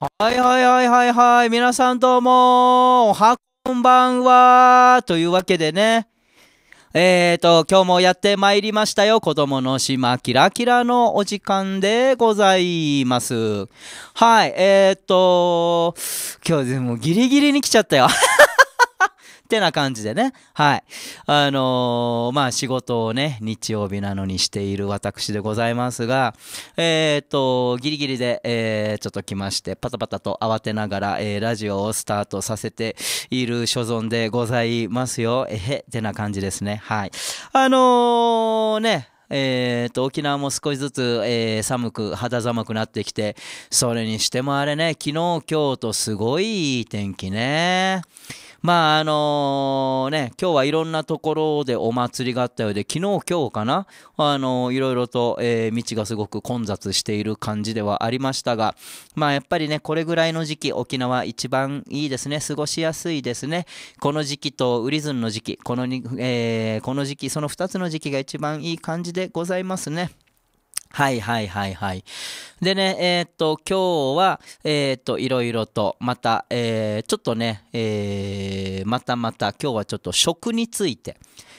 はいはいはいはいはい。皆さんどうも、おはこんばんは。というわけでね。えーと、今日もやってまいりましたよ。子供の島キラキラのお時間でございます。はい、えーと、今日でもギリギリに来ちゃったよ。ってな感じでね。はい。あのー、まあ、仕事をね、日曜日なのにしている私でございますが、えっ、と、ギリギリで、えー、ちょっと来まして、パタパタと慌てながら、えー、ラジオをスタートさせている所存でございますよ。えへ、ってな感じですね。はい。あのー、ね、えーと、と沖縄も少しずつ、えー、寒く肌寒くなってきてそれにしてもあれね昨日今日とすごいいい天気ねまああのね、今日はいろんなところでお祭りがあったようで、昨日今日かな、あのいろいろと、えー、道がすごく混雑している感じではありましたが、まあやっぱりね、これぐらいの時期、沖縄一番いいですね、過ごしやすいですね。この時期とウリズンの時期、このに、えー、この時期、その2つの時期が一番いい感じでございますね。はいはいはいはい。でね、えー、っと、今日は、えー、っと、いろいろと、また、えー、ちょっとね、えー、またまた、今日はちょっと食について、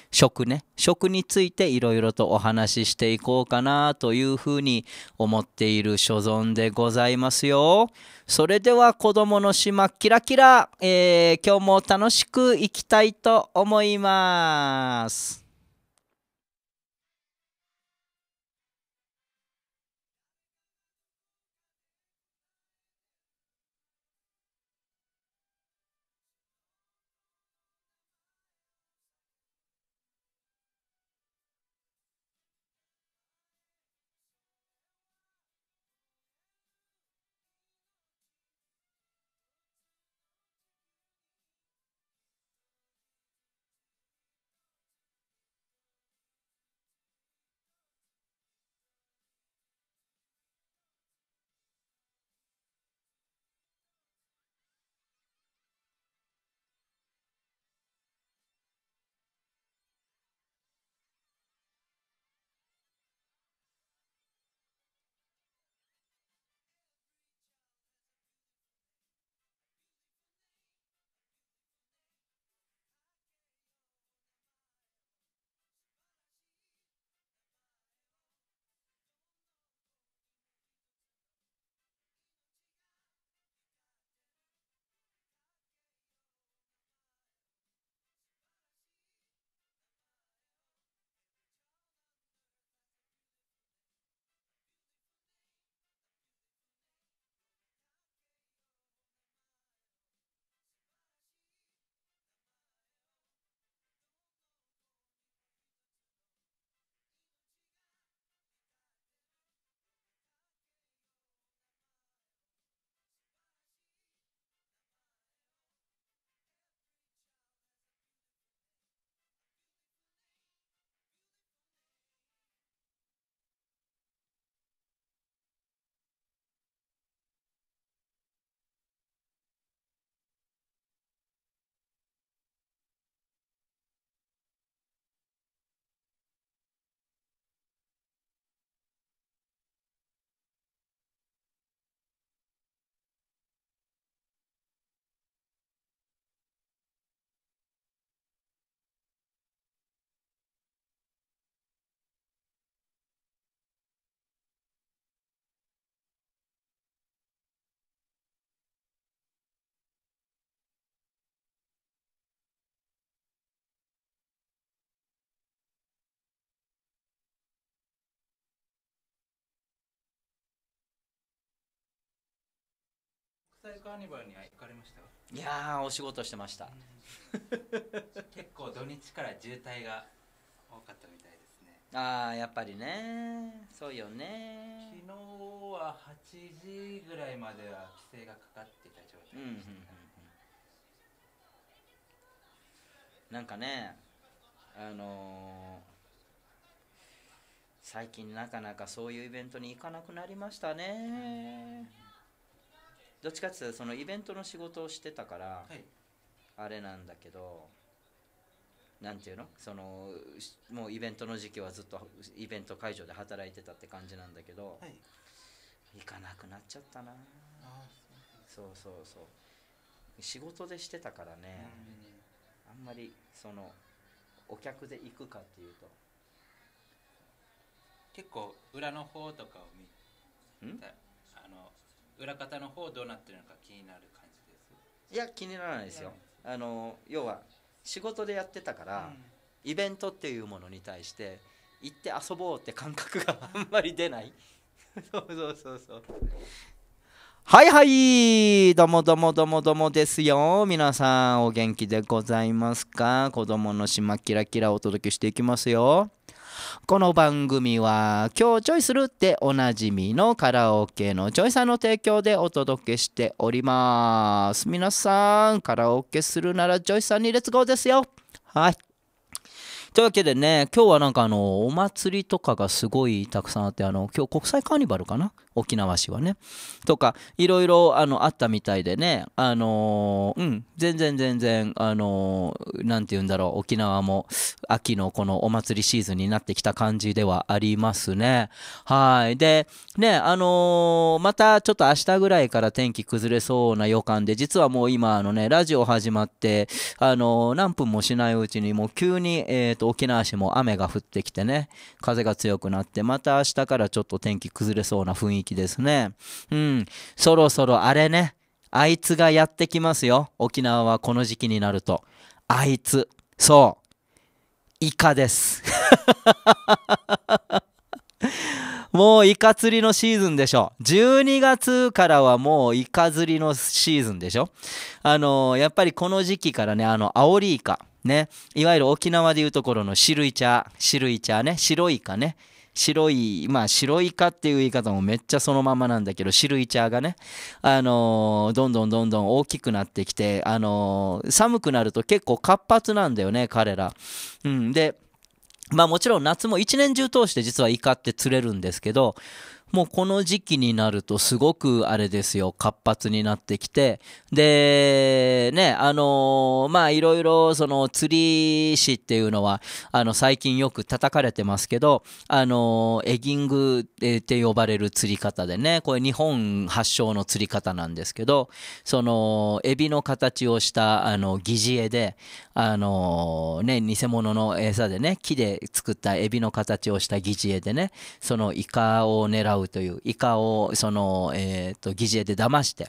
食ね、食についていろいろとお話ししていこうかなというふうに思っている所存でございますよ。それでは、子供の島、キラキラ、えー、今日も楽しくいきたいと思います。タイルカーニバルには行かれましたいやお仕事してました、結構土日から渋滞が多かったみたいですねああやっぱりねそうよね昨日は8時ぐらいまでは規制がかかってた状態でした、なんかねあのー最近なかなかそういうイベントに行かなくなりましたね。どっちかっていうとそのイベントの仕事をしてたから、あれなんだけどなんていうのそのもうイベントの時期はずっとイベント会場で働いてたって感じなんだけど、はい、行かなくなっちゃったなそうそうそう仕事でしてたからね、うん、あんまりそのお客で行くかっていうと結構裏の方とかを見たあの裏方の方どうなってるのか気になる感じですいや気にならないですよあの要は仕事でやってたから、うん、イベントっていうものに対して行って遊ぼうって感覚があんまり出ない そうそうそうそうはいはいどもどもどもどもですよ皆さんお元気でございますか子供の島キラキラお届けしていきますよこの番組は今日チョイするっておなじみのカラオケのチョイさんの提供でお届けしております皆さんカラオケするならチョイさんにレッツゴーですよはいというわけでね今日はなんかあのお祭りとかがすごいたくさんあってあの今日国際カーニバルかな沖縄市はね。とか、いろいろあったみたいでね、あのー、うん、全然全然、あのー、なんて言うんだろう、沖縄も秋のこのお祭りシーズンになってきた感じではありますね。はい。で、ね、あのー、またちょっと明日ぐらいから天気崩れそうな予感で、実はもう今、あのね、ラジオ始まって、あの何分もしないうちにもう急に、えと、沖縄市も雨が降ってきてね、風が強くなって、また明日からちょっと天気崩れそうな雰囲気気ですね。うん。そろそろあれね。あいつがやってきますよ。沖縄はこの時期になると。あいつ。そう。イカです。もうイカ釣りのシーズンでしょ。12月からはもうイカ釣りのシーズンでしょ。あのー、やっぱりこの時期からね、あの、アオリイカ、ね、いわゆる沖縄でいうところのルイチャ、白イチャね、白イカね、白いまあ白イカっていう言い方もめっちゃそのままなんだけど白イチャーがねあのー、どんどんどんどん大きくなってきてあのー、寒くなると結構活発なんだよね彼ら。うん、でまあもちろん夏も一年中通して実はイカって釣れるんですけど、もうこの時期になるとすごくあれですよ、活発になってきて、で、ね、あのー、まあいろいろその釣り師っていうのは、あの最近よく叩かれてますけど、あのー、エギングって呼ばれる釣り方でね、これ日本発祥の釣り方なんですけど、そのエビの形をしたあの疑似餌で、あのー、ね、偽物の餌でね、木で作ったエビの形をした疑似餌でね、そのイカを狙ううというイカをその、えー、と疑似餌で騙して。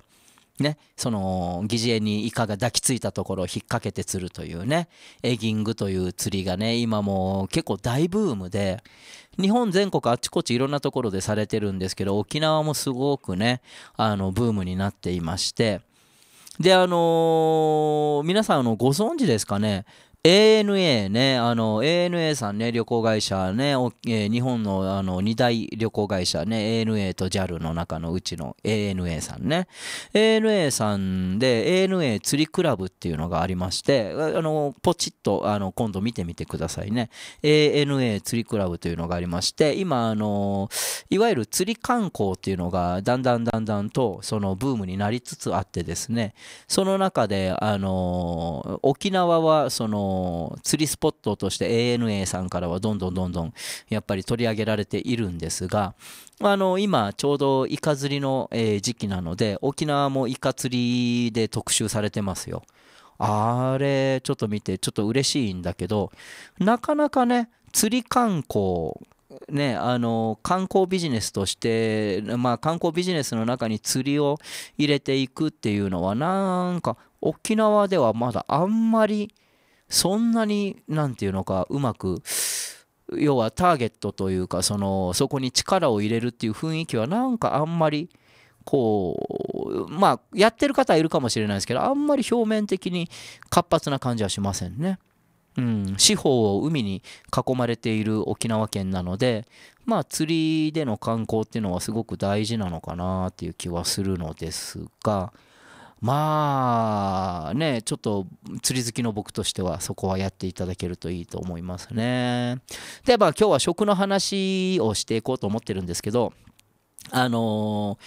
ね、その疑似餌にイカが抱きついたところを引っ掛けて釣るというねエギングという釣りがね今も結構大ブームで日本全国あちこちいろんなところでされてるんですけど沖縄もすごくねあのブームになっていましてであのー、皆さんのご存知ですかね ANA ね、あの、ANA さんね、旅行会社ね、えー、日本のあの、二大旅行会社ね、ANA と JAL の中のうちの ANA さんね。ANA さんで、ANA 釣りクラブっていうのがありまして、あの、ポチッと、あの、今度見てみてくださいね。ANA 釣りクラブというのがありまして、今、あの、いわゆる釣り観光っていうのが、だんだんだんだんと、そのブームになりつつあってですね、その中で、あの、沖縄は、その、釣りスポットとして ANA さんからはどんどんどんどんやっぱり取り上げられているんですが、あの今ちょうどイカ釣りの、え時期なので沖縄もイカ釣りで特集されてますよ。あれちょっと見てちょっと嬉しいんだけどなかなかね釣り観光ね、あの観光ビジネスとして、まあ、観光ビジネスの中に釣りを入れていくっていうのはなんか沖縄ではまだあんまりそんなに何て言うのかうまく要はターゲットというかそのそこに力を入れるっていう雰囲気はなんかあんまりこうまあやってる方いるかもしれないですけどあんまり表面的に活発な感じはしませんね。うん、四方を海に囲まれている沖縄県なのでまあ釣りでの観光っていうのはすごく大事なのかなっていう気はするのですが。まあねちょっと釣り好きの僕としてはそこはやっていただけるといいと思いますね。でやっ今日は食の話をしていこうと思ってるんですけどあの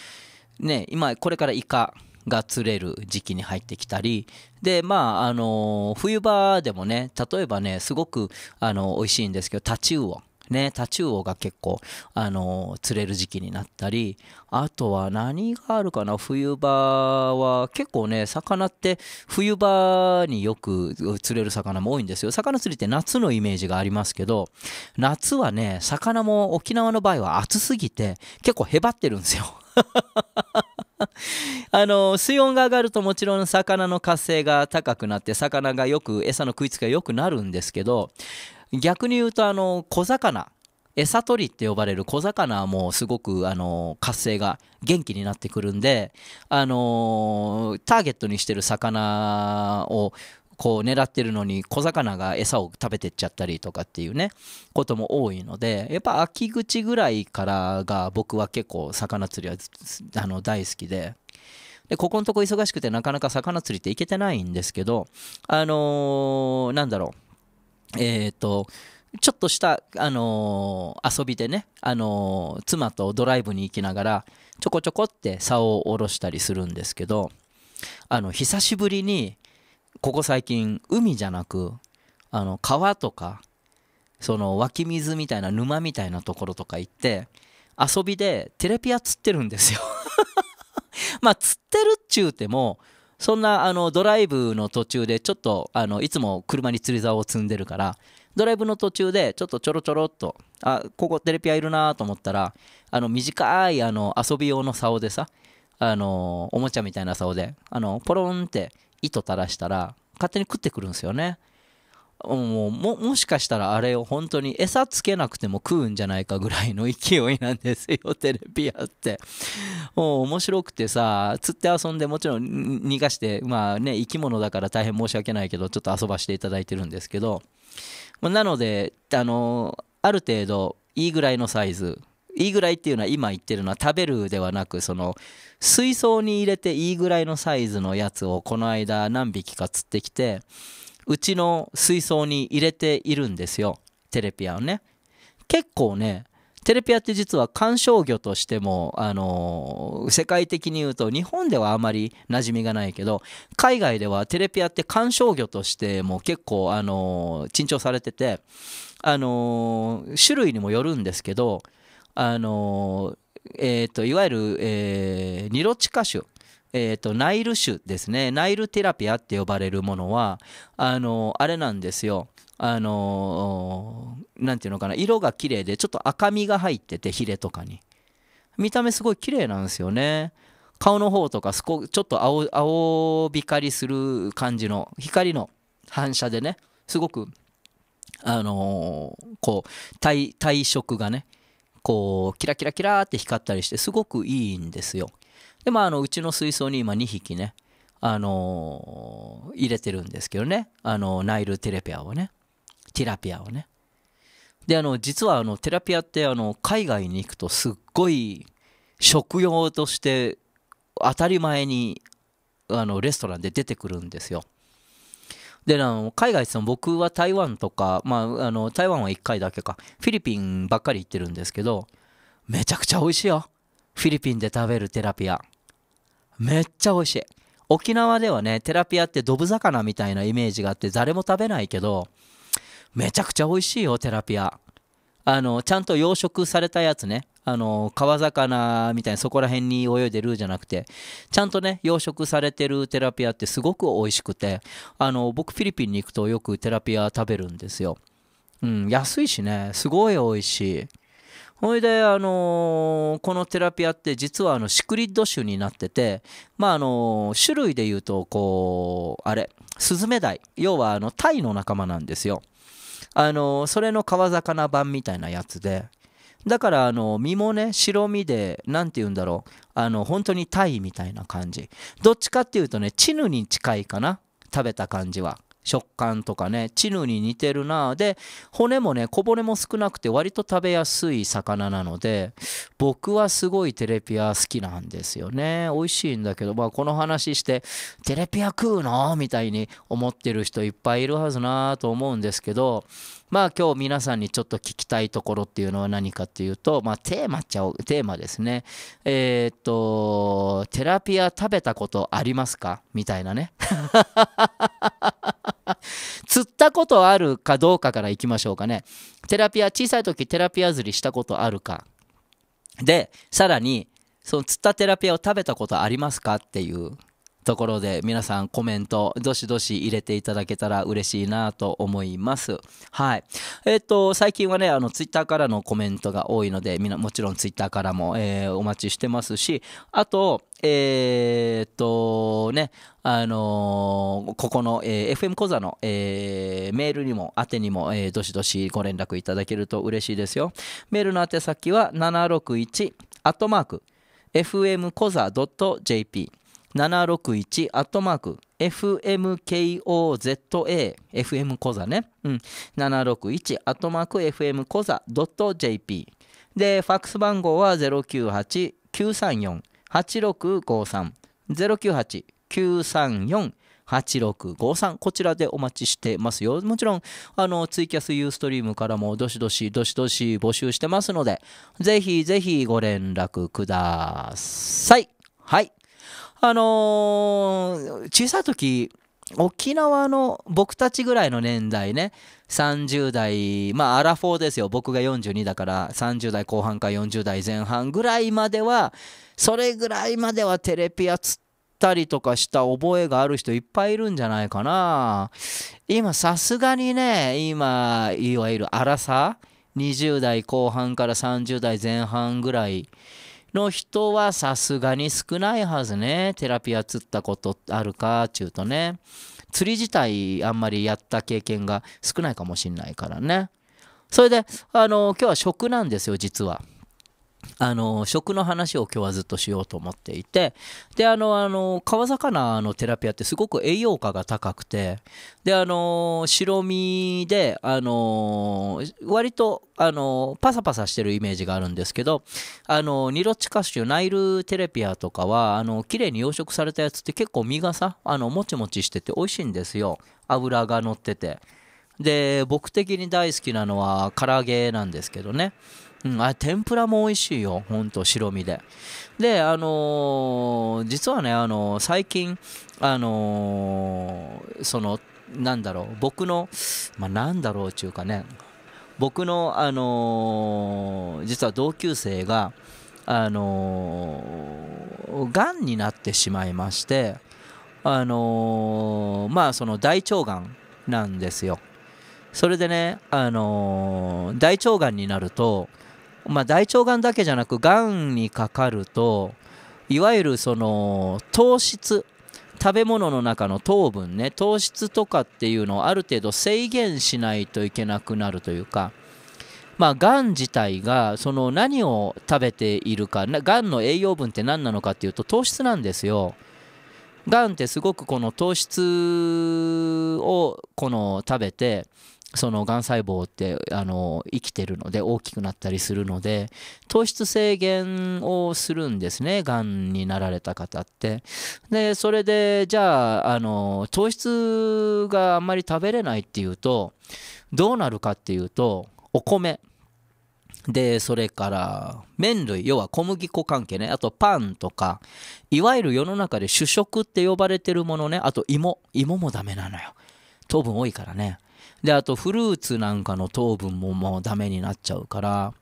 ー、ね今これからイカが釣れる時期に入ってきたりでまああのー、冬場でもね例えばねすごくあのー、美味しいんですけどタチウオ。ね、タチウオが結構、あの釣れる時期になったり、あとは何があるかな、冬場は結構ね、魚って冬場によく釣れる魚も多いんですよ。魚釣りって夏のイメージがありますけど、夏はね、魚も沖縄の場合は暑すぎて結構へばってるんですよ。あの水温が上がるともちろん魚の活性が高くなって魚がよく餌の食いつきが良くなるんですけど逆に言うとあの小魚餌取りって呼ばれる小魚もすごくあの活性が元気になってくるんであのターゲットにしてる魚をこう狙ってるのに小魚が餌を食べてっちゃったりとかっていうねことも多いのでやっぱ秋口ぐらいからが僕は結構魚釣りはあの大好きで。で、ここのとこ忙しくてなかなか魚釣りって行けてないんですけど、あのなんだろう。えっ、ー、と、ちょっとした、あのー、遊びでね、あのー、妻とドライブに行きながら、ちょこちょこって竿を下ろしたりするんですけど、あの、久しぶりに、ここ最近、海じゃなく、あの、川とか、その湧き水みたいな沼みたいなところとか行って、遊びでテレピア釣ってるんですよ まあ、釣ってるっちゅうても、そんなあのドライブの途中でちょっとあのいつも車に釣り竿を積んでるからドライブの途中でちょっとちょろちょろっとあここテレピアいるなと思ったらあの短いあの遊び用の竿でさあのおもちゃみたいな竿であのポロンって糸垂らしたら勝手に食ってくるんですよね。もうも、もしかしたらあれを本当に餌つけなくても食うんじゃないかぐらいの勢いなんですよ、テレビアって。もう面白くてさ、釣って遊んでもちろん逃がして、まあね、生き物だから大変申し訳ないけど、ちょっと遊ばしていただいてるんですけど、なので、あの、ある程度いいぐらいのサイズ、いいぐらいっていうのは今言ってるのは食べるではなくその水槽に入れていいぐらいのサイズのやつをこの間何匹か釣ってきてうちの水槽に入れているんですよテレピアをね結構ねテレピアって実は観賞魚としても、あのー、世界的に言うと日本ではあまり馴染みがないけど海外ではテレピアって観賞魚としても結構、あのー、珍重されてて、あのー、種類にもよるんですけど、あのえーと、といわゆる、えー、ニロチカ種えーと、ナイル種ですねナイルテラピアって呼ばれるものはあのあれなんですよあの何ていうのかな色が綺麗でちょっと赤みが入っててヒレとかに見た目すごい綺麗なんですよね顔の方とかすこちょっと青青光りする感じの光の反射でねすごくあのー、こう体体色がねこうキラキラキラって光ったりしてすごくいいんですよで、まあ、あの、うちの水槽に今2匹ね、あのー、入れてるんですけどね。あの、ナイルテレピアをね。ティラピアをね。で、あの、実はあの、テラピアって、あの、海外に行くとすっごい食用として当たり前に、あの、レストランで出てくるんですよ。で、あの、海外って僕は台湾とか、まあ、あの、台湾は1回だけか、フィリピンばっかり行ってるんですけど、めちゃくちゃ美味しいよ。フィリピンで食べるテラピア。めっちゃ美味しい。沖縄ではね、テラピアってドブ魚みたいなイメージがあって誰も食べないけど、めちゃくちゃ美味しいよ、テラピア。あの、ちゃんと養殖されたやつね。あの、川魚みたいなそこら辺に泳いでるじゃなくて、ちゃんとね、養殖されてるテラピアってすごく美味しくて、あの、僕フィリピンに行くとよくテラピア食べるんですよ。うん、安いしね、すごい美味しい。ほいで、あのー、このテラピアって実はあのシクリッド種になってて、まあ、あのー、種類で言うと、こう、あれ、スズメダイ。要はあの、タイの仲間なんですよ。あのー、それの川魚版みたいなやつで。だから、あの、身もね、白身で、なんて言うんだろう。あの、本当にタイみたいな感じ。どっちかっていうとね、チヌに近いかな。食べた感じは。食感とかねチヌに似てるなで骨もね小骨も少なくて割と食べやすい魚なので僕はすごいテレピア好きなんですよね美味しいんだけどまあこの話してテレピア食うのみたいに思ってる人いっぱいいるはずなと思うんですけどまあ今日皆さんにちょっと聞きたいところっていうのは何かっていうとまあテーマちゃうテーマですねえー、っとテラピア食べたことありますかみたいなね 釣ったことあるかどうかからいきましょうかね。テラピア、小さい時テラピア釣りしたことあるか。で、さらに、その釣ったテラピアを食べたことありますかっていうところで皆さんコメントどしどし入れていただけたら嬉しいなと思います。はい。えっ、ー、と、最近はね、あの、ツイッターからのコメントが多いので、みもちろんツイッターからも、えー、お待ちしてますし、あと、えー、っと、ね、あのー、ここの、えー、FM 講座の、えー、メールにも、宛てにも、えー、どしどしご連絡いただけると嬉しいですよ。メールの宛先は761、アットマーク、fmcoza.jp。761アトマーク fmkoza fm コ座ね、うん、761アトマーク fm コザ。.jp でファックス番号は0989348653 098-934-8653 8653こちらでお待ちしてますよ。もちろん、あの、ツイキャスユーストリームからもどしどし、どしどし募集してますので、ぜひぜひご連絡ください。はい。あのー、小さい時、沖縄の僕たちぐらいの年代ね、30代、まあアラフォーですよ。僕が42だから30代後半か40代前半ぐらいまでは、それぐらいまではテレビやつったりとかした覚えがある人いっぱいいるんじゃないかな。今さすがにね、今、いわゆるアラサ20代後半から30代前半ぐらいの人はさすがに少ないはずね。テラピア釣ったことあるかちゅうとね。釣り自体あんまりやった経験が少ないかもしんないからね。それで、あの、今日は食なんですよ、実は。あの食の話を今日はずっとしようと思っていてであのあの川魚のテラピアってすごく栄養価が高くてであの白身であの割とあのパサパサしてるイメージがあるんですけどあのニロチカ種ナイルテレピアとかはあの綺麗に養殖されたやつって結構身がさあのもちもちしてて美味しいんですよ脂が乗っててで僕的に大好きなのは唐揚げなんですけどねうん、あ天ぷらも美味しいよほんと白身でであのー、実はね、あのー、最近あのー、そのなんだろう僕の、まあ、なんだろうちゅうかね僕の、あの実は同級生が、あのー、がんになってしまいまして、あのまあその大腸がんなんですよそれでね、あのー、大腸がんになるとまあ、大腸がんだけじゃなくがんにかかるといわゆるその糖質食べ物の中の糖分ね糖質とかっていうのをある程度制限しないといけなくなるというかまあがん自体がその何を食べているかがんの栄養分って何なのかっていうと糖質なんですよ。がんってすごくこの糖質をこの食べてそのがん細胞ってあの生きてるので大きくなったりするので糖質制限をするんですねがんになられた方ってでそれでじゃああの糖質があんまり食べれないっていうとどうなるかっていうとお米でそれから麺類要は小麦粉関係ねあとパンとかいわゆる世の中で主食って呼ばれてるものねあと芋芋もダメなのよ糖分多いからねで、あとフルーツなんかの糖分ももうダメになっちゃうから、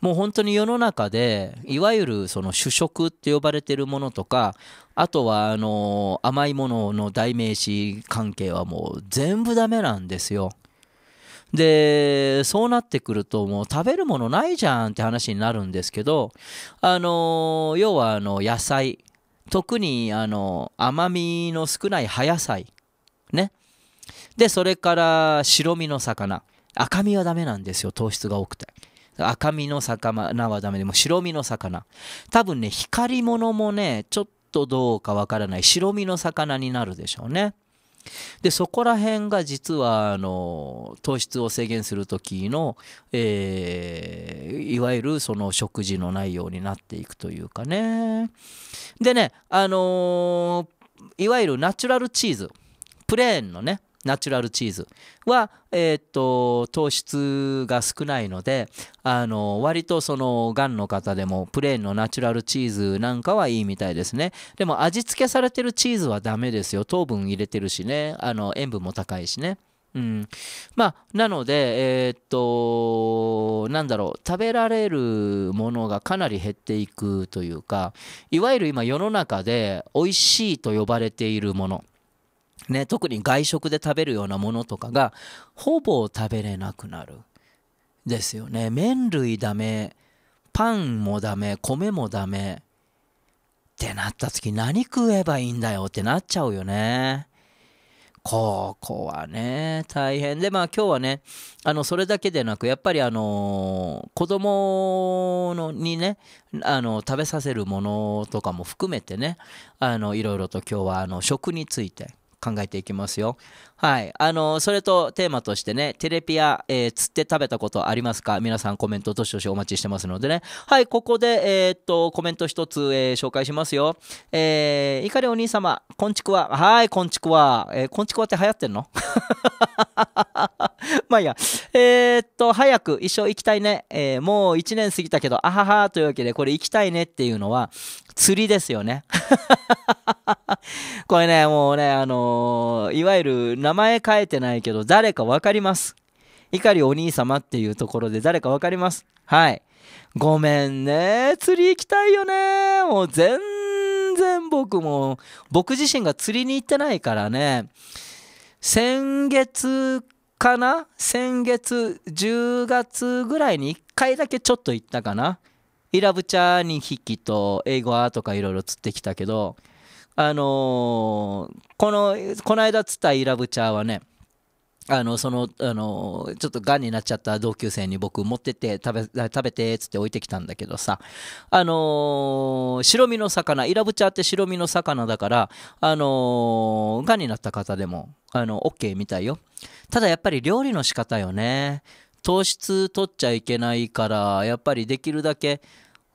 もう本当に世の中で、いわゆるその主食って呼ばれてるものとか、あとはあの甘いものの代名詞関係はもう全部ダメなんですよ。で、そうなってくるともう食べるものないじゃんって話になるんですけど、あの、要はあの野菜、特にあの甘みの少ない葉野菜、ね。で、それから白身の魚。赤身はダメなんですよ、糖質が多くて。赤身の魚はダメでも白身の魚。多分ね、光り物もね、ちょっとどうかわからない白身の魚になるでしょうね。で、そこら辺が実は、あの、糖質を制限する時の、えー、いわゆるその食事の内容になっていくというかね。でね、あのー、いわゆるナチュラルチーズ、プレーンのね、ナチュラルチーズは、えー、っと、糖質が少ないので、あの、割とその、がんの方でも、プレーンのナチュラルチーズなんかはいいみたいですね。でも、味付けされてるチーズはダメですよ。糖分入れてるしね、あの、塩分も高いしね。うん、まあなのでえー、っとなんだろう食べられるものがかなり減っていくというかいわゆる今世の中で美味しいと呼ばれているものね、特に外食で食べるようなものとかがほぼ食べれなくなるですよね麺類ダメパンもダメ米もダメってなった時何食えばいいんだよってなっちゃうよね。ここはね、大変で、まあ今日はね、あの、それだけでなく、やっぱりあのー、子供のにね、あの、食べさせるものとかも含めてね、あの、いろいろと今日はあの、食について、考えていきますよ。はい。あの、それとテーマとしてね、テレピア、えー、釣って食べたことありますか皆さんコメントどしどしお待ちしてますのでね。はい、ここで、えー、っと、コメント一つ、えー、紹介しますよ。えー、いかりお兄様、こんちくわ。はい、こんちくわ。えー、こんちくわって流行ってんの まあいや。えー、っと、早く一生行きたいね。えー、もう一年過ぎたけど、あははというわけで、これ行きたいねっていうのは、釣りですよね。これね、もうね、あのー、いわゆる名前変えてないけど、誰かわかります。怒りお兄様っていうところで誰かわかります。はい。ごめんね。釣り行きたいよね。もう全然僕も、僕自身が釣りに行ってないからね。先月かな先月、10月ぐらいに1回だけちょっと行ったかな。イラブチャー2匹と英語アとかいろいろ釣ってきたけど、あのー、この、この間つったイラブチャーはね、あの、その、あのー、ちょっと癌になっちゃった同級生に僕持ってって食べ、食べて、つって置いてきたんだけどさ、あのー、白身の魚、イラブチャーって白身の魚だから、あの癌になった方でも、あの、OK みたいよ。ただやっぱり料理の仕方よね。糖質取っちゃいけないから、やっぱりできるだけ、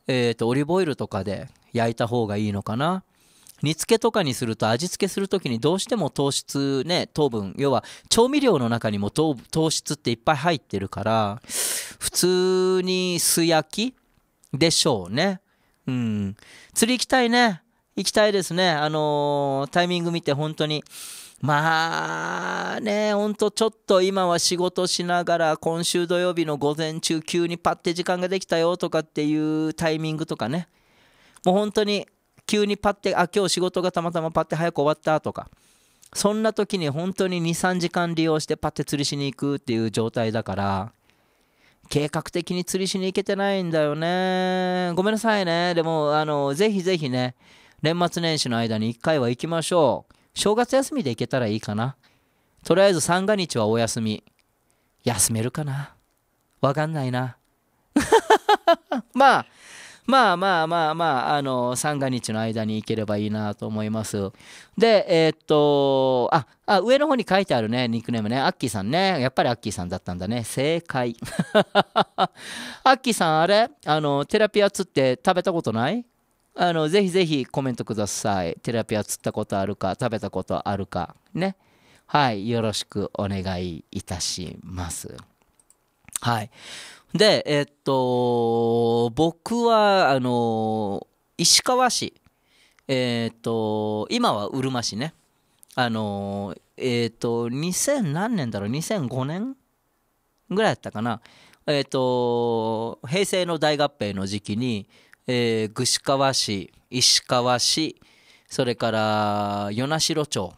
えっ、と、オリーブオイルとかで焼いた方がいいのかな。煮付けとかにすると味付けするときにどうしても糖質ね、糖分、要は調味料の中にも糖質っていっぱい入ってるから、普通に素焼きでしょうね。うん。釣り行きたいね。行きたいですね。あのー、タイミング見て本当に。まあね、ほんとちょっと今は仕事しながら今週土曜日の午前中急にパッて時間ができたよとかっていうタイミングとかね。もう本当に急にパッて、あ、今日仕事がたまたまパッて早く終わったとか、そんな時に本当に2、3時間利用してパッて釣りしに行くっていう状態だから、計画的に釣りしに行けてないんだよね。ごめんなさいね。でも、あの、ぜひぜひね、年末年始の間に1回は行きましょう。正月休みで行けたらいいかな。とりあえず三が日はお休み。休めるかなわかんないな。まあ、まあまあまあまあ、あの、三が日の間に行ければいいなと思います。で、えー、っと、あ、あ、上の方に書いてあるね、ニックネームね、アッキーさんね。やっぱりアッキーさんだったんだね。正解。アッキーさん、あれあの、テラピアツって食べたことないあの、ぜひぜひコメントください。テラピア釣ったことあるか、食べたことあるか、ね。はい、よろしくお願いいたします。はい。で、えっと、僕は、あの、石川市。えっと、今はうるま市ね。あの、えっと、2000何年だろう ?2005 年ぐらいだったかな。えっと、平成の大合併の時期に、えー、串川市、石川市、それから与那城町。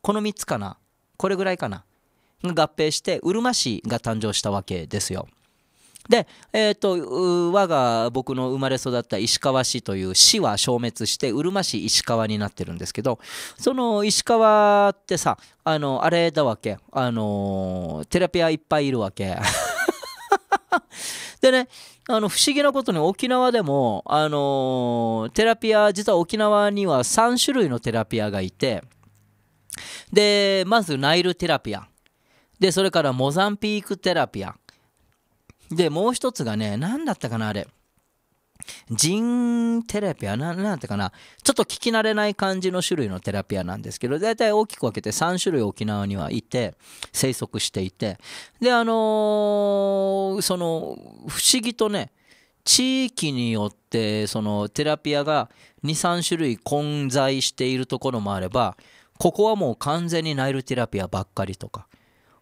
この3つかな。これぐらいかな。合併して、うるま市が誕生したわけですよ。で、えっ、ー、と、我が僕の生まれ育った石川市という市は消滅して、うるま市石川になってるんですけど、その石川ってさ、あの、あれだわけ。あの、テラピアいっぱいいるわけ。でね、あの不思議なことに沖縄でも、あのテラピア実は沖縄には3種類のテラピアがいてでまずナイルテラピアでそれからモザンピークテラピアで、もう一つがね、何だったかな、あれ。ジンテラピアな、なんだったかな。ちょっと聞き慣れない感じの種類のテラピアなんですけど、大体大きく分けて3種類沖縄にはいて、生息していて。で、あのー、その、不思議とね、地域によってそのテラピアが23種類混在しているところもあればここはもう完全にナイルテラピアばっかりとか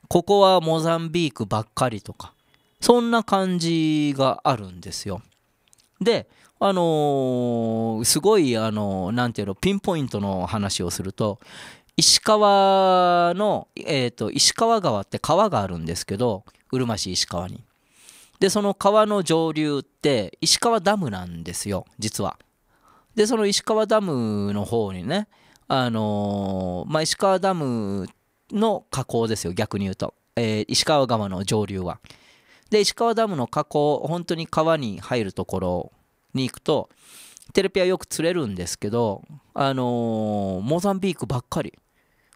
ここはモザンビークばっかりとかそんな感じがあるんですよ。で、あのー、すごい、あのー、ていうの、ピンポイントの話をすると、石川の、えっ、ー、と、石川川って川があるんですけど、うるま市石川に。で、その川の上流って、石川ダムなんですよ、実は。で、その石川ダムの方にね、あのー、まあ、石川ダムの河口ですよ、逆に言うと。えー、石川川の上流は。で、石川ダムの河口、本当に川に入るところに行くと、テレピアよく釣れるんですけど、あのー、モザンビークばっかり。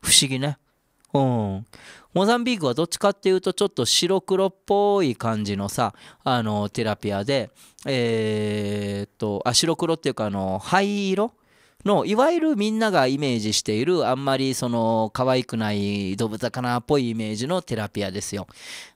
不思議ね。うん。モザンビークはどっちかっていうと、ちょっと白黒っぽい感じのさ、あのテラピアで、えー、っと、あ、白黒っていうか、あの灰色の、いわゆるみんながイメージしている、あんまりその、可愛くない動物魚っぽいイメージのテラピアですよ。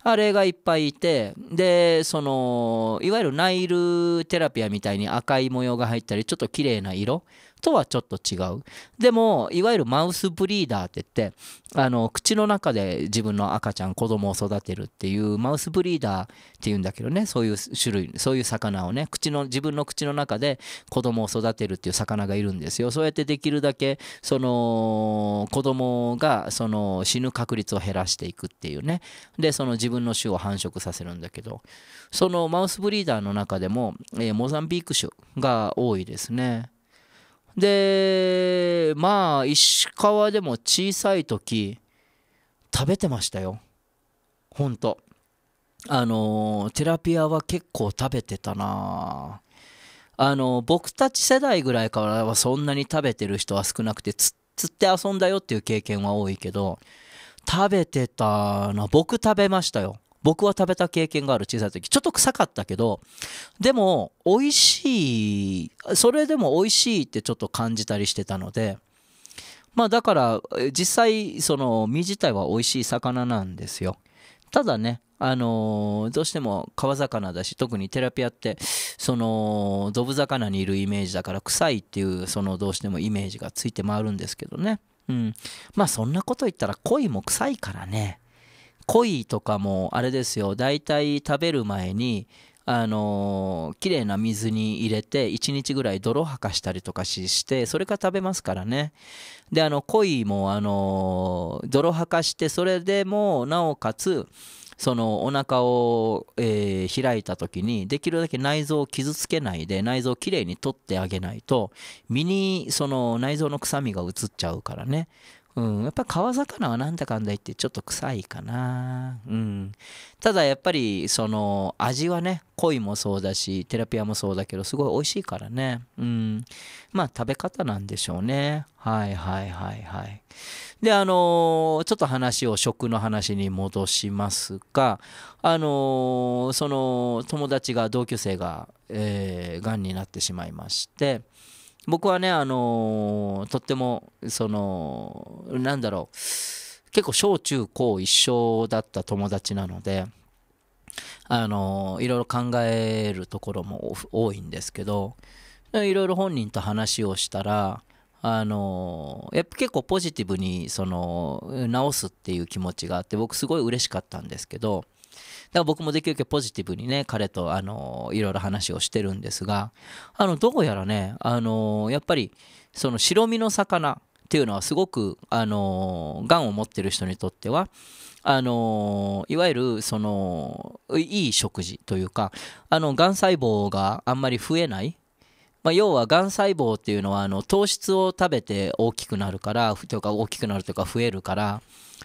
あれがいっぱいいて、で、その、いわゆるナイルテラピアみたいに赤い模様が入ったり、ちょっと綺麗な色。とはちょっと違う。でも、いわゆるマウスブリーダーって言って、あの、口の中で自分の赤ちゃん、子供を育てるっていうマウスブリーダーって言うんだけどね、そういう種類、そういう魚をね、口の、自分の口の中で子供を育てるっていう魚がいるんですよ。そうやってできるだけ、その、子供が、その、死ぬ確率を減らしていくっていうね。で、その自分の種を繁殖させるんだけど、そのマウスブリーダーの中でも、えー、モザンビーク種が多いですね。でまあ石川でも小さい時食べてましたよほんとあのテラピアは結構食べてたなあの僕たち世代ぐらいからはそんなに食べてる人は少なくて釣って遊んだよっていう経験は多いけど食べてたな僕食べましたよ僕は食べた経験がある小さい時ちょっと臭かったけどでも美味しいそれでも美味しいってちょっと感じたりしてたのでまあだから実際その身自体は美味しい魚なんですよただねあのー、どうしても川魚だし特にテラピアってそのドブ魚にいるイメージだから臭いっていうそのどうしてもイメージがついて回るんですけどねうんまあそんなこと言ったら恋も臭いからね鯉とかもあれですよ大体食べる前にあの綺麗な水に入れて1日ぐらい泥はかしたりとかしてそれから食べますからねであの鯉も、あの泥はかしてそれでもなおかつそのお腹を、えー、開いた時にできるだけ内臓を傷つけないで内臓をきれいに取ってあげないと身にその内臓の臭みが移っちゃうからねうん、やっぱ川魚はなんだかんだ言ってちょっと臭いかな、うん、ただやっぱりその味はね恋もそうだしテラピアもそうだけどすごい美味しいからね、うん、まあ食べ方なんでしょうねはいはいはいはいであのー、ちょっと話を食の話に戻しますがあのー、その友達が同級生がえー、がんになってしまいまして僕はね、あのー、とっても、その、なんだろう、結構小中高一緒だった友達なので、あのー、いろいろ考えるところも多いんですけど、いろいろ本人と話をしたら、あのー、やっぱ結構ポジティブに、その、直すっていう気持ちがあって、僕すごい嬉しかったんですけど、から僕もできるだけポジティブにね、彼と、あの、いろいろ話をしてるんですが、あの、どうやらね、あの、やっぱり、その白身の魚っていうのはすごく、あの、癌を持ってる人にとっては、あのいわゆるそのいい食事というかあのがん細胞があんまり増えないまあ、要はがん細胞っていうのはあの糖質を食べて大きくなるからというか大きくなるというか増えるから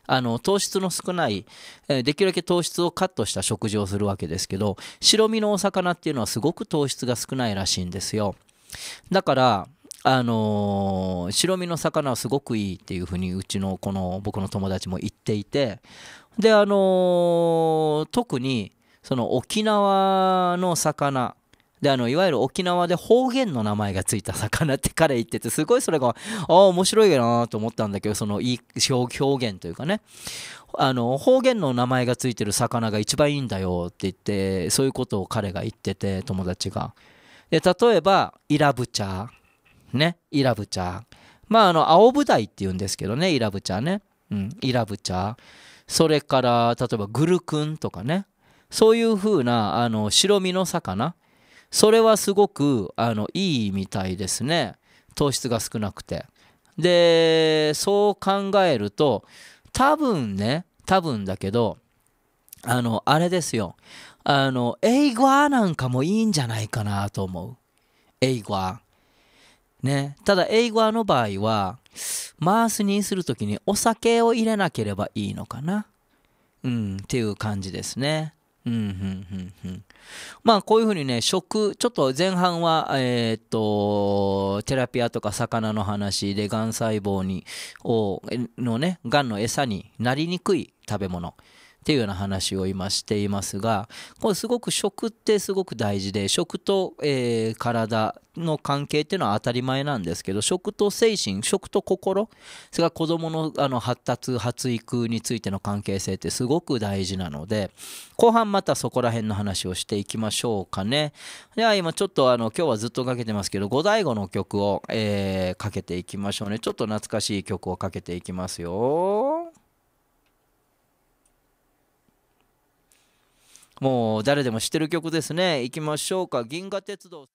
あの、糖質の少ない、えできるだけ糖質をカットした食事をするわけですけど、白身のお魚っていうのはすごく糖質が少ないらしいんですよ。だから、あのー、白身の魚はすごくいいっていうふうにうちのこの僕の友達も言っていてであのー、特にその沖縄の魚であのいわゆる沖縄で方言の名前がついた魚って彼言っててすごいそれがああ面白いなと思ったんだけどそのいい表現というかねあの方言の名前がついてる魚が一番いいんだよって言ってそういうことを彼が言ってて友達がで例えばイラブチャねイラブチャまああの青ブダイって言うんですけどねイラブチャねうんイラブチャそれから例えばグルクンとかねそういう風なあな白身の魚それはすごくあのいいみたいですね糖質が少なくてでそう考えると多分ね多分だけどあのあれですよあの英語なんかもいいんじゃないかなと思う英語ねただ英語の場合はマースにするときにお酒を入れなければいいのかなうんっていう感じですねうんうんうんまあこういうふうにね食ちょっと前半はえっとテラピアとか魚の話でがん細胞にをのねがんの餌になりにくい食べ物っていうような話を今していますがこれすごく食ってすごく大事で食と、えー、体の関係っていうのは当たり前なんですけど食と精神食と心それが子どものあの発達発育についての関係性ってすごく大事なので後半またそこら辺の話をしていきましょうかねでは今ちょっとあの今日はずっとかけてますけど五醍醐の曲を、えー、かけていきましょうねちょっと懐かしい曲をかけていきますよもう誰でも知ってる曲ですね。行きましょうか。銀河鉄道。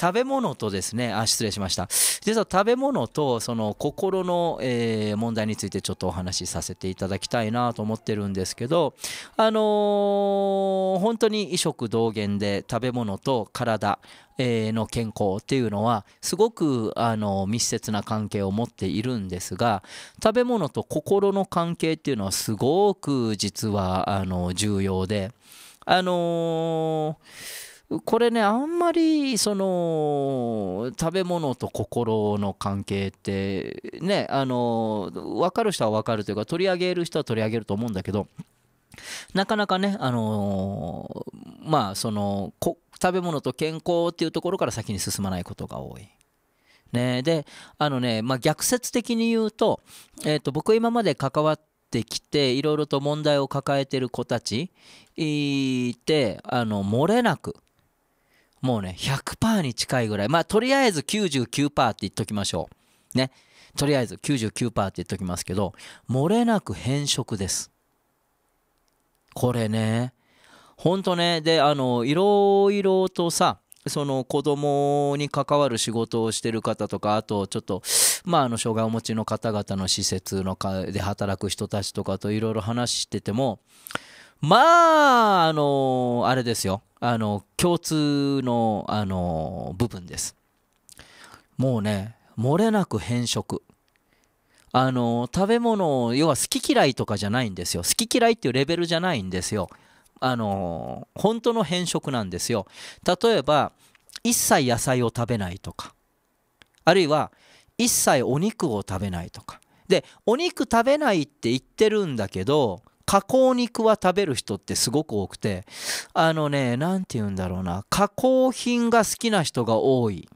食べ物とですね、あ、失礼しました。実は食べ物とその心の、えー、問題についてちょっとお話しさせていただきたいなと思ってるんですけど、あのー、本当に異食同源で食べ物と体、えの健康っていうのはすごくあの密接な関係を持っているんですが食べ物と心の関係っていうのはすごく実はあの重要であのーこれねあんまりその食べ物と心の関係ってねあの分かる人は分かるというか取り上げる人は取り上げると思うんだけどなかなかねあのまあその食べ物と健康っていうところから先に進まないことが多い。ね、であのね、まあ、逆説的に言うと,、えー、と僕今まで関わってきていろいろと問題を抱えてる子たちいてあの漏れなくもうね、100%に近いぐらい。まあ、とりあえず99%って言っときましょう。ね。とりあえず99%って言っときますけど、漏れなく変色です。これね、ほんとね、で、あの、いろいろとさ、その子供に関わる仕事をしてる方とか、あとちょっと、まあ、あの、障害をお持ちの方々の施設のかで働く人たちとかといろいろ話してても、まあ、あの、あれですよ。あの、共通の、あの、部分です。もうね、漏れなく変色。あの、食べ物、要は好き嫌いとかじゃないんですよ。好き嫌いっていうレベルじゃないんですよ。あの、本当の変色なんですよ。例えば、一切野菜を食べないとか、あるいは、一切お肉を食べないとか。で、お肉食べないって言ってるんだけど、加工肉は食べる人ってすごく多くてあのね何て言うんだろうな加工品が好きな人が多い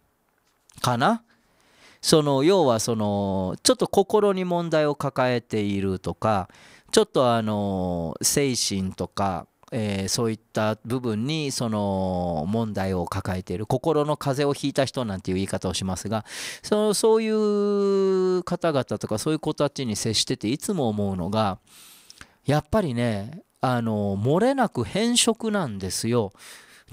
かなその要はそのちょっと心に問題を抱えているとかちょっとあの精神とかえー、そういった部分にその問題を抱えている心の風邪をひいた人なんていう言い方をしますがそのそういう方々とかそういう子たちに接してていつも思うのがやっぱりねあの漏れなく変色なんですよ。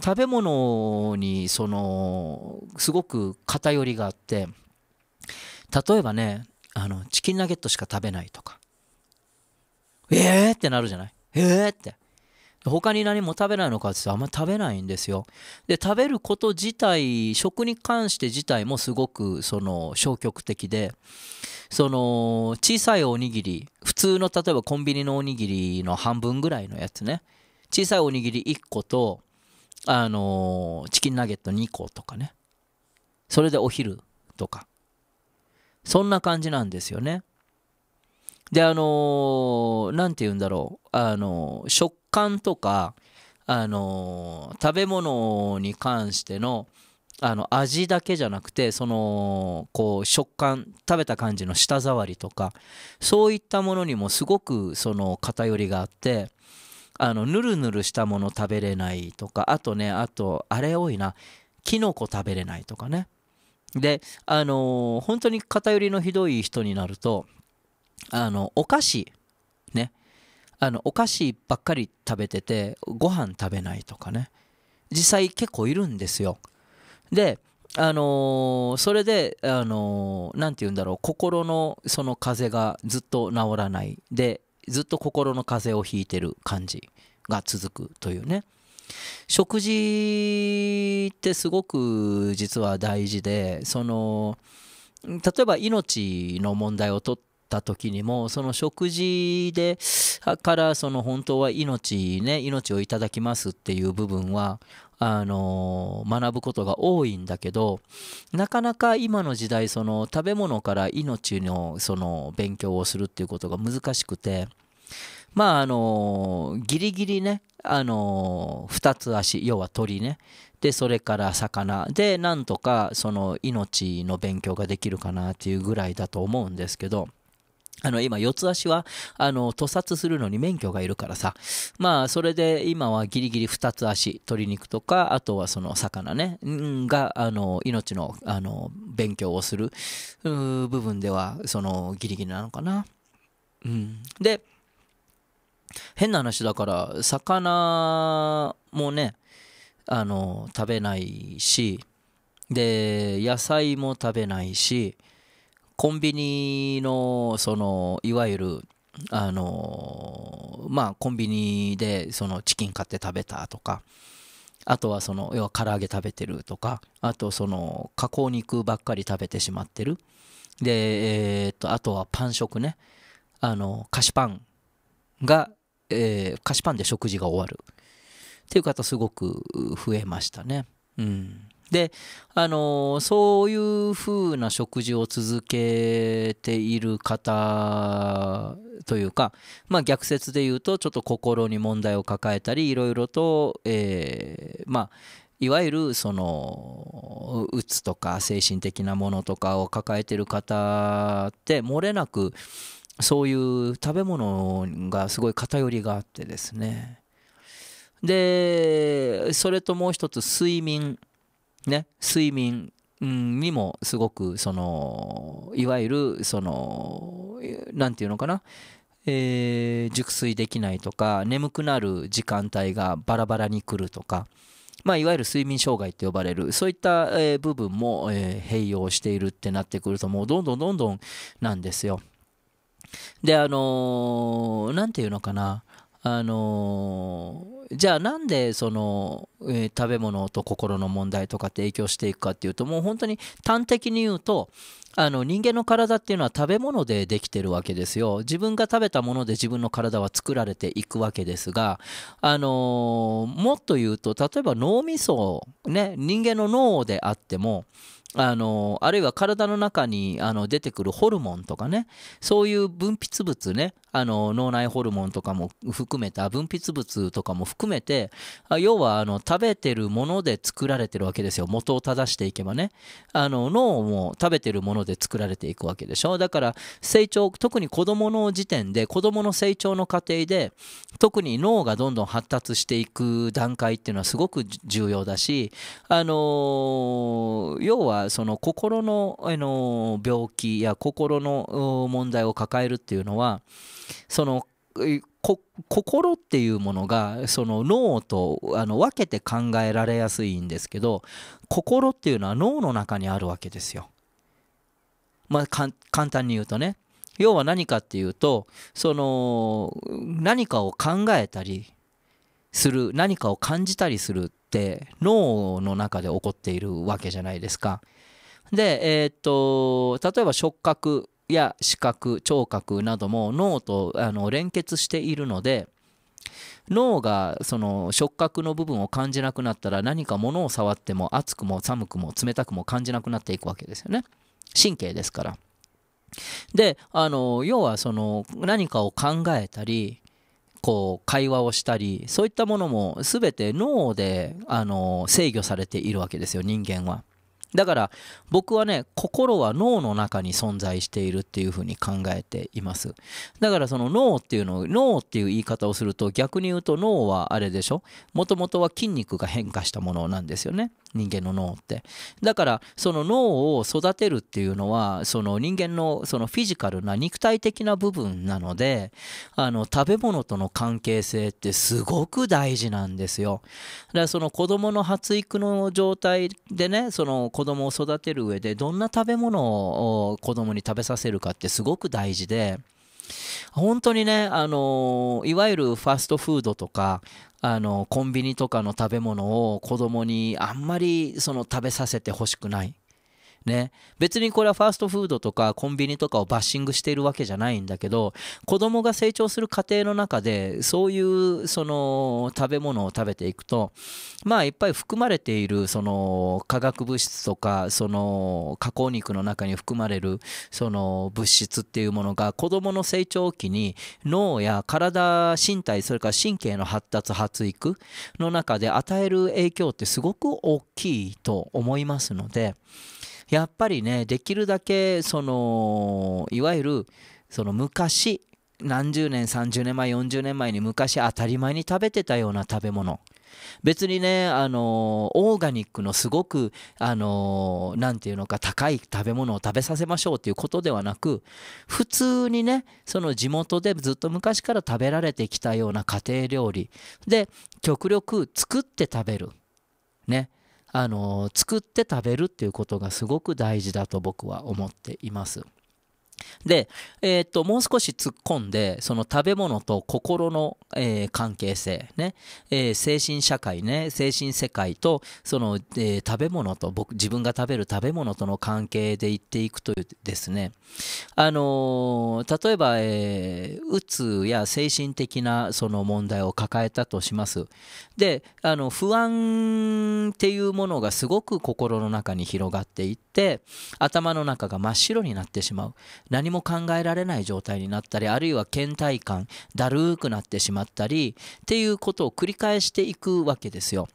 食べ物にそのすごく偏りがあって例えばねあのチキンナゲットしか食べないとかえーってなるじゃないえーって他に何も食べないのかって言ったらあんまり食べないんですよ。で、食べること自体、食に関して自体もすごくその消極的で、その小さいおにぎり、普通の例えばコンビニのおにぎりの半分ぐらいのやつね、小さいおにぎり1個と、あのチキンナゲット2個とかね、それでお昼とか、そんな感じなんですよね。で、あの何なんて言うんだろう、あの食感感とか、あの食べ物に関してのあの味だけじゃなくてそのこう食感食べた感じの舌触りとかそういったものにもすごくその偏りがあってあのぬるぬるしたもの食べれないとかあとねあとあれ多いなきのこ食べれないとかねであの本当に偏りのひどい人になるとあのお菓子ねあのお菓子ばっかり食べててご飯食べないとかね実際結構いるんですよであのー、それであのー、て言うんだろう心のその風邪がずっと治らないでずっと心の風邪をひいてる感じが続くというね食事ってすごく実は大事でその例えば命の問題をとってった時にもその食事でからその本当は命ね命をいただきますっていう部分はあの学ぶことが多いんだけどなかなか今の時代その食べ物から命のその勉強をするっていうことが難しくて。まああのギリギリねあの2つ足要は鳥ねでそれから魚でなんとかその命の勉強ができるかなっていうぐらいだと思うんですけどあの、今、四つ足は、あの、屠殺するのに免許がいるからさ。まあ、それで今はギリギリ二つ足、鶏肉とか、あとはその魚ね、が、あの、命の、あの、勉強をする、部分では、その、ギリギリなのかな。うん。で、変な話だから、魚もね、あの、食べないし、で、野菜も食べないし、コンビニのそのいわゆるあのまあコンビニでそのチキン買って食べたとかあとはその要は唐揚げ食べてるとかあとその加工肉ばっかり食べてしまってるでえっとあとはパン食ねあの菓子パンが、え菓子パンで食事が終わるっていう方すごく増えましたねうんで、あのそういう風な食事を続けている方というか、まあ、逆説で言うとちょっと心に問題を抱えたりいろいろと、えー、まあいわゆるそのうつとか精神的なものとかを抱えている方って漏れなくそういう食べ物がすごい偏りがあってですねでそれともう一つ睡眠。ね、睡眠にもすごくそのいわゆるその何て言うのかな、えー、熟睡できないとか眠くなる時間帯がバラバラに来るとか、まあ、いわゆる睡眠障害って呼ばれるそういった、えー、部分も、えー、併用しているってなってくるともうどんどんどんどんなんですよ。であの何、ー、て言うのかなあのー、じゃあなんでその、えー、食べ物と心の問題とかって影響していくかっていうともう本当に端的に言うとあの人間の体っていうのは食べ物でできてるわけですよ自分が食べたもので自分の体は作られていくわけですが、あのー、もっと言うと例えば脳みそ、ね、人間の脳であってもあのあるいは体の中にあの出てくるホルモンとかねそういう分泌物ねあの、脳内ホルモンとかも含めた、分泌物とかも含めて、要は、あの、食べてるもので作られてるわけですよ。元を正していけばね。あの、脳も食べてるもので作られていくわけでしょ。だから、成長、特に子供の時点で、子供の成長の過程で、特に脳がどんどん発達していく段階っていうのはすごく重要だし、あの、要は、その、心の、あの、病気や心の問題を抱えるっていうのは、その心っていうものがその脳とあの分けて考えられやすいんですけど心っていうのは脳の中にあるわけですよ。まあ、簡単に言うとね要は何かっていうとその何かを考えたりする何かを感じたりするって脳の中で起こっているわけじゃないですか。で、えー、っと例えば触覚や視覚聴覚なども脳とあの連結しているので脳がその触覚の部分を感じなくなったら何か物を触っても熱くも寒くも冷たくも感じなくなっていくわけですよね神経ですからであの要はその何かを考えたりこう会話をしたりそういったものも全て脳であの制御されているわけですよ人間は。だから僕はね心は脳の中に存在しているっていうふうに考えていますだからその脳っていうのを脳っていう言い方をすると逆に言うと脳はあれでしょもともとは筋肉が変化したものなんですよね人間の脳ってだからその脳を育てるっていうのはその人間のそのフィジカルな肉体的な部分なのであの食べ物との関係性ってすごく大事なんですよだからその子供の発育の状態でねその子供を育てる上でどんな食べ物を子供に食べさせるかってすごく大事で本当にね、あのいわゆるファストフードとか、あのコンビニとかの食べ物を子供にあんまりその食べさせてほしくないね。別にこれはファーストフードとかコンビニとかをバッシングしているわけじゃないんだけど、子供が成長する過程の中で、そういうその食べ物を食べていくと、まあいっぱい含まれているその化学物質とか、その加工肉の中に含まれるその物質っていうものが子供の成長期に脳や体、身体、それから神経の発達、発育の中で与える影響ってすごく大きいと思いますので、やっぱりねできるだけそのいわゆるその昔何十年30年前40年前に昔当たり前に食べてたような食べ物別にねあのオーガニックのすごくあの何ていうのか高い食べ物を食べさせましょうっていうことではなく普通にねその地元でずっと昔から食べられてきたような家庭料理で極力作って食べるねあの作って食べるっていうことがすごく大事だと僕は思っています。で、えー、っと、もう少し突っ込んで、その食べ物と心の、えー、関係性、ね、えー、精神社会ね、精神世界と、その、え食べ物と、僕、自分が食べる食べ物との関係で言っていくというですね、あの例えば、えうつや精神的なその問題を抱えたとします。で、あの、不安っていうものがすごく心の中に広がっていって、頭の中が真っ白になってしまう。何も考えられない状態になったりあるいは倦怠感だるーくなってしまったりっていうことを繰り返していくわけですよ。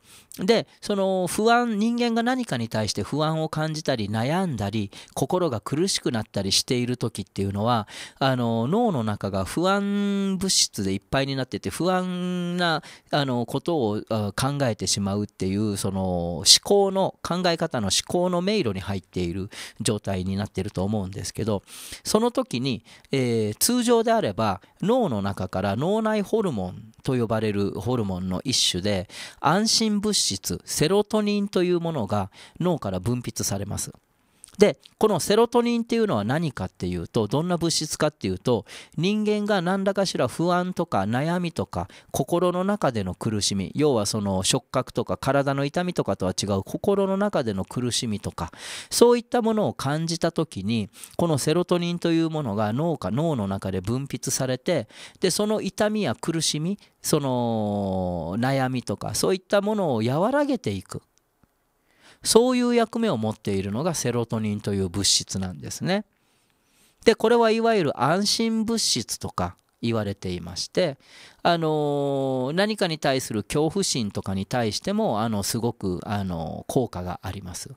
で、その不安、人間が何かに対して不安を感じたり悩んだり、心が苦しくなったりしている時っていうのは、あの、脳の中が不安物質でいっぱいになってて、不安な、あの、ことを考えてしまうっていう、その思考の、考え方の思考の迷路に入っている状態になってると思うんですけど、その時に、えー、通常であれば、脳の中から脳内ホルモンと呼ばれるホルモンの一種で、安心物質質セロトニンというものが脳から分泌されますでこのセロトニンっていうのは何かっていうとどんな物質かっていうと人間が何らかしら不安とか悩みとか心の中での苦しみ要はその触覚とか体の痛みとかとは違う心の中での苦しみとかそういったものを感じた時にこのセロトニンというものが脳か脳の中で分泌されてでその痛みや苦しみその悩みとかそういったものを和らげていくそういう役目を持っているのがセロトニンという物質なんですね。でこれはいわゆる安心物質とか言われていまして、あの何かに対する恐怖心とかに対してもあのすごく、あの効果があります。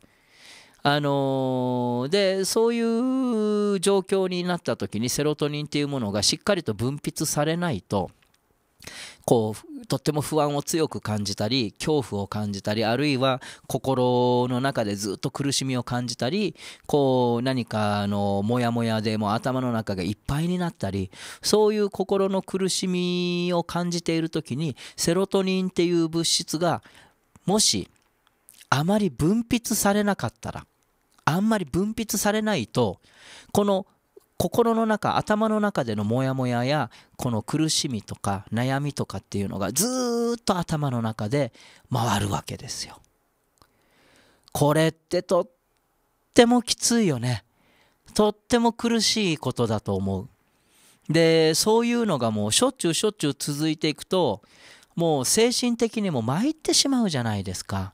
あのでそういう状況になった時にセロトニンっていうものがしっかりと分泌されないとこうとっても不安を強く感じたり恐怖を感じたりあるいは心の中でずっと苦しみを感じたりこう何かのモヤモヤでも頭の中がいっぱいになったりそういう心の苦しみを感じている時にセロトニンっていう物質がもしあまり分泌されなかったらあんまり分泌されないとこの心の中頭の中でのモヤモヤやこの苦しみとか悩みとかっていうのがずっと頭の中で回るわけですよ。これってとってもきついよね。とっても苦しいことだと思う。でそういうのがもうしょっちゅうしょっちゅう続いていくともう精神的にも参ってしまうじゃないですか。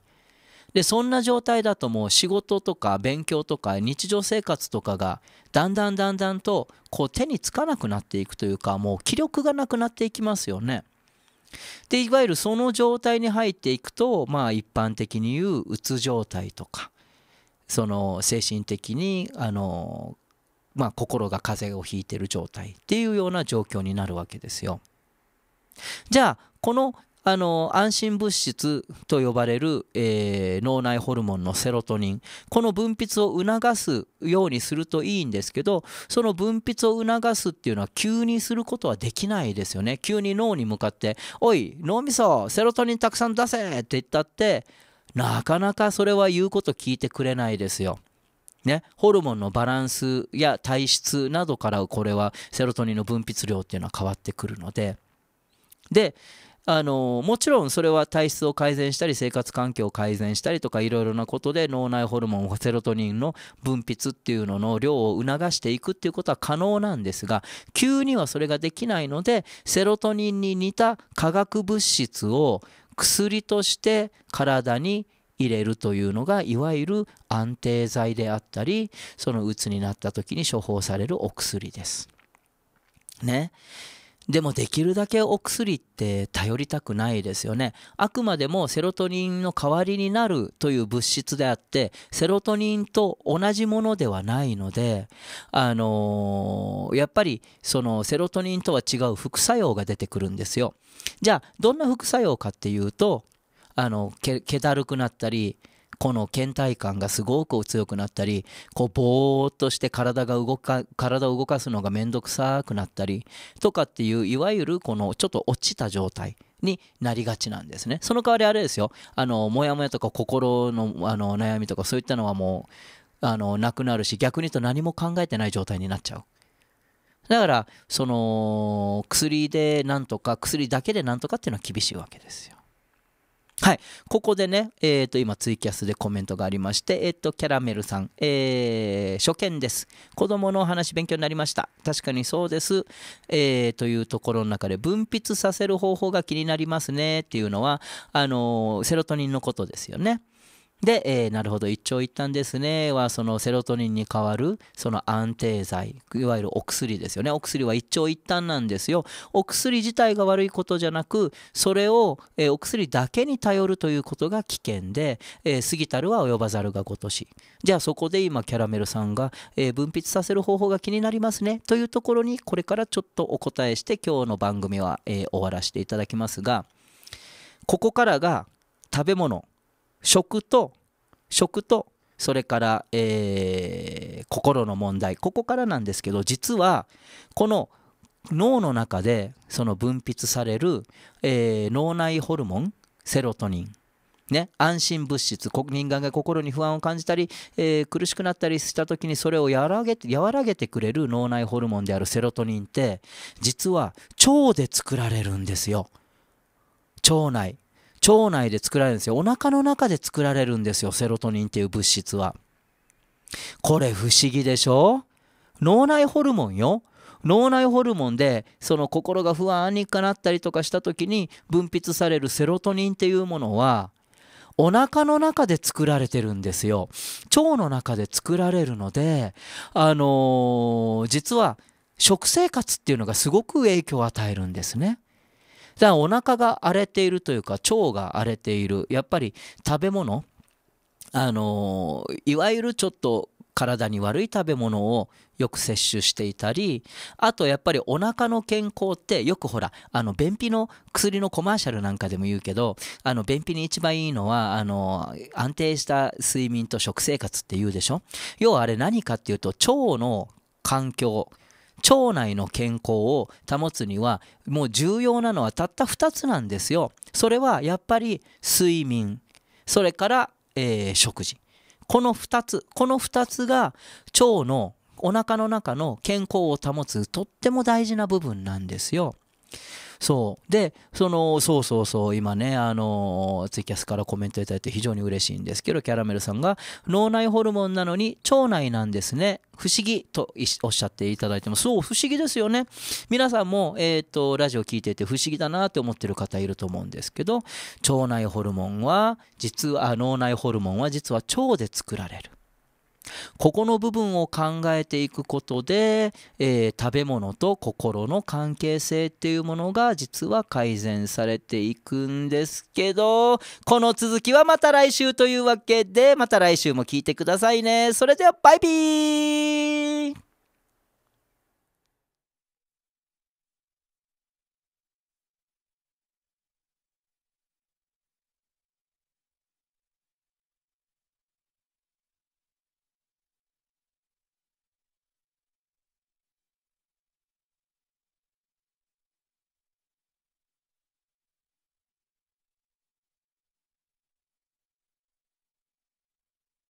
でそんな状態だともう仕事とか勉強とか日常生活とかがだんだんだんだんとこう手につかなくなっていくというかもう気力がなくなっていきますよね。でいわゆるその状態に入っていくとまあ一般的に言ううつ状態とかその精神的にあのまあ、心が風邪をひいてる状態っていうような状況になるわけですよ。じゃあこのあの安心物質と呼ばれる、えー、脳内ホルモンのセロトニンこの分泌を促すようにするといいんですけどその分泌を促すっていうのは急にすることはできないですよね急に脳に向かって「おい脳みそセロトニンたくさん出せ!」って言ったってなかなかそれは言うこと聞いてくれないですよ。ね、ホルモンのバランスや体質などからこれはセロトニンの分泌量っていうのは変わってくるのでであのもちろんそれは体質を改善したり生活環境を改善したりとかいろいろなことで脳内ホルモンセロトニンの分泌っていうのの量を促していくっていうことは可能なんですが急にはそれができないのでセロトニンに似た化学物質を薬として体に入れるというのがいわゆる安定剤であったりそのうつになった時に処方されるお薬です。ね。でもできるだけお薬って頼りたくないですよね。あくまでもセロトニンの代わりになるという物質であって、セロトニンと同じものではないので、あのー、やっぱりそのセロトニンとは違う副作用が出てくるんですよ。じゃあ、どんな副作用かっていうと、あの、け、だるくなったり、この倦怠感がすごく強くなったりこうぼーっとして体が動か体を動かすのが面倒くさくなったりとかっていういわゆるこのちょっと落ちた状態になりがちなんですねその代わりあれですよあのモヤモヤとか心のあの悩みとかそういったのはもうあのなくなるし逆に言うと何も考えてない状態になっちゃうだからその薬でなんとか薬だけでなんとかっていうのは厳しいわけですよはい。ここでね、えっ、ー、と、今ツイキャスでコメントがありまして、えっ、ー、と、キャラメルさん、えー、初見です。子供のお話勉強になりました。確かにそうです。えー、というところの中で、分泌させる方法が気になりますねっていうのは、あのセロトニンのことですよね。で、えー、なるほど、一長一短ですね、は、そのセロトニンに代わる、その安定剤、いわゆるお薬ですよね。お薬は一長一短なんですよ。お薬自体が悪いことじゃなく、それを、えー、お薬だけに頼るということが危険で、えー、過ぎたるは及ばざるがごとし。じゃあそこで今、キャラメルさんが、えー、分泌させる方法が気になりますね、というところに、これからちょっとお答えして、今日の番組は、えー、終わらせていただきますが、ここからが、食べ物、食と食とそれから、えー、心の問題ここからなんですけど実はこの脳の中でその分泌される、えー、脳内ホルモンセロトニンね、安心物質人間が心に不安を感じたり、えー、苦しくなったりした時にそれを和らげ和らげてくれる脳内ホルモンであるセロトニンって実は腸で作られるんですよ腸内腸内で作られるんですよ。お腹の中で作られるんですよ、セロトニンっていう物質は。これ不思議でしょ脳内ホルモンよ。脳内ホルモンでその心が不安にかなったりとかした時に分泌されるセロトニンっていうものはお腹の中で作られてるんですよ。腸の中で作られるので、あのー、実は食生活っていうのがすごく影響を与えるんですね。お腹が荒れているというか腸が荒れているやっぱり食べ物あのいわゆるちょっと体に悪い食べ物をよく摂取していたりあとやっぱりお腹の健康ってよくほらあの便秘の薬のコマーシャルなんかでも言うけどあの便秘に一番いいのはあの安定した睡眠と食生活って言うでしょ要はあれ何かっていうと腸の環境腸内の健康を保つにはもう重要なのはたった2つなんですよ。それはやっぱり睡眠それから、えー、食事この2つこの2つが腸のお腹の中の健康を保つとっても大事な部分なんですよ。そう。で、その、そうそうそう、今ね、あの、ツイキャスからコメントいただいて非常に嬉しいんですけど、キャラメルさんが、脳内ホルモンなのに腸内なんですね。不思議とおっしゃっていただいてます。そう、不思議ですよね。皆さんも、えっ、ー、と、ラジオ聞いてて不思議だなって思ってる方いると思うんですけど、腸内ホルモンは、実は、脳内ホルモンは実は腸で作られる。ここの部分を考えていくことで、えー、食べ物と心の関係性っていうものが実は改善されていくんですけどこの続きはまた来週というわけでまた来週も聞いてくださいねそれではバイビー